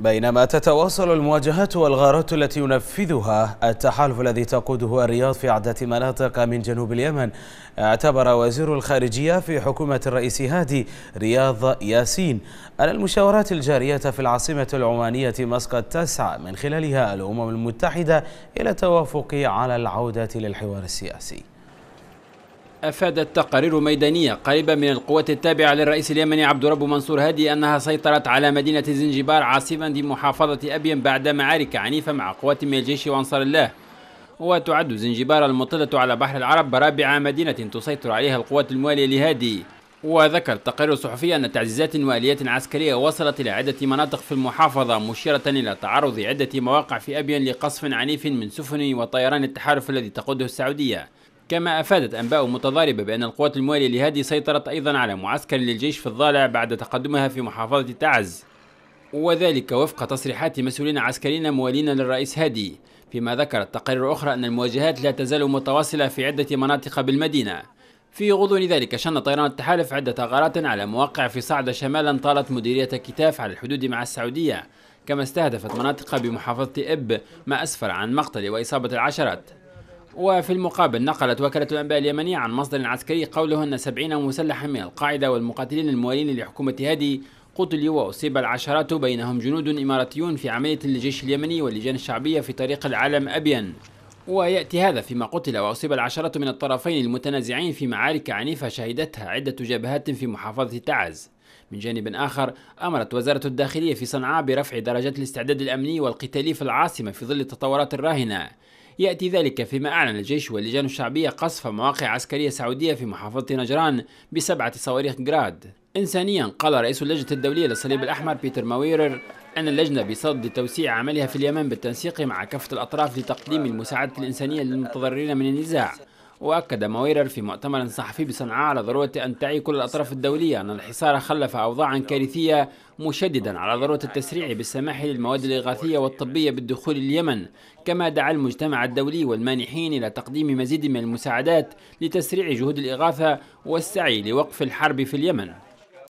بينما تتواصل المواجهات والغارات التي ينفذها التحالف الذي تقوده الرياض في عدة مناطق من جنوب اليمن اعتبر وزير الخارجية في حكومة الرئيس هادي رياض ياسين أن المشاورات الجارية في العاصمة العمانية مسقط تسعى من خلالها الأمم المتحدة إلى التوافق على العودة للحوار السياسي أفادت تقارير ميدانية قريبة من القوات التابعة للرئيس اليمني عبد رب منصور هادي أنها سيطرت على مدينة زنجبار عاصمة لمحافظة أبين بعد معارك عنيفة مع قوات من الجيش وأنصار الله وتعد زنجبار المطلة على بحر العرب رابع مدينة تسيطر عليها القوات الموالية لهادي وذكر تقرير صحفي أن تعزيزات وآليات عسكرية وصلت إلى عدة مناطق في المحافظة مشيرة إلى تعرض عدة مواقع في أبين لقصف عنيف من سفن وطيران التحالف الذي تقوده السعودية كما أفادت أنباء متضاربة بأن القوات الموالية لهادي سيطرت أيضا على معسكر للجيش في الضالع بعد تقدمها في محافظة تعز وذلك وفق تصريحات مسؤولين عسكريين موالين للرئيس هادي فيما ذكرت تقارير أخرى أن المواجهات لا تزال متواصلة في عدة مناطق بالمدينة في غضون ذلك شن طيران التحالف عدة غارات على مواقع في صعدة شمالا طالت مديرية كتاف على الحدود مع السعودية كما استهدفت مناطق بمحافظة إب ما أسفر عن مقتل وإصابة العشرات وفي المقابل نقلت وكالة الأنباء اليمنية عن مصدر عسكري قوله أن سبعين مسلحا من القاعدة والمقاتلين الموالين لحكومة هادي قتلوا وأصيب العشرات بينهم جنود إماراتيون في عملية للجيش اليمني واللجان الشعبية في طريق العالم أبين ويأتي هذا فيما قتل وأصيب العشرة من الطرفين المتنازعين في معارك عنيفة شهدتها عدة جبهات في محافظة تعز من جانب آخر أمرت وزارة الداخلية في صنعاء برفع درجات الاستعداد الأمني والقتالي في العاصمة في ظل التطورات الراهنة يأتي ذلك فيما أعلن الجيش واللجان الشعبية قصف مواقع عسكرية سعودية في محافظة نجران بسبعة صواريخ جراد إنسانيا قال رئيس اللجنة الدولية للصليب الأحمر بيتر ماويرر أن اللجنة بصدد توسيع عملها في اليمن بالتنسيق مع كافة الأطراف لتقديم المساعدة الإنسانية للمتضررين من النزاع وأكد مويرر في مؤتمر صحفي بصنعاء على ضرورة أن تعي كل الأطراف الدولية أن الحصار خلف أوضاعا كارثية مشددا على ضرورة التسريع بالسماح للمواد الإغاثية والطبية بالدخول اليمن كما دعا المجتمع الدولي والمانحين إلى تقديم مزيد من المساعدات لتسريع جهود الإغاثة والسعي لوقف الحرب في اليمن